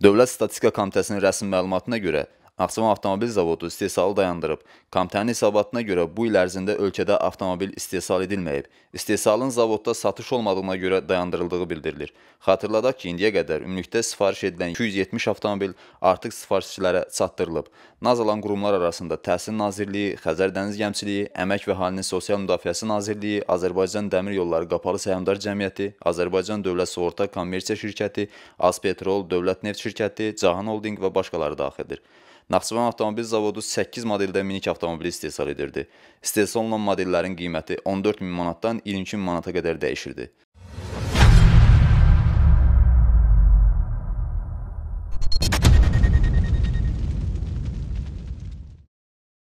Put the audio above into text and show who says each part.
Speaker 1: Dövlət Statistika Komitəsinin rəsmi məlumatına görə Naxçıvan Avtomobil Zavodu istehsalı dayandırıb. Komitənin hesabatına görə bu il ərzində ölkədə avtomobil istehsal edilməyib. İstehsalın zavodda satış olmadığına görə dayandırıldığı bildirilir. Xatırladaq ki, indiyə qədər ümumilikdə sifariş edilən 270 avtomobil artıq sifarişçilərə çatdırılıb. Naz alan qurumlar arasında Təhsil Nazirliyi, Xəzər Dəniz Gəmçiliyi, Əmək və Əhalinin Sosial Müdafiəsi Nazirliyi, Azərbaycan Dəmir Yolları Qapalı Səhmdar Cəmiyyəti, Azərbaycan Dövlət Sığorta Kommersiya Şirkəti, Azpetrol, Dövlət Neft Şirkəti, Cahan Holding və başqaları daxildir. Naxçıvan Avtomobil Zavodu 8 modeldə minik avtomobil istehsal edirdi. İstehsal olunan modellərin qiyməti 14 min manatdan 22 min manata qədər dəyişirdi.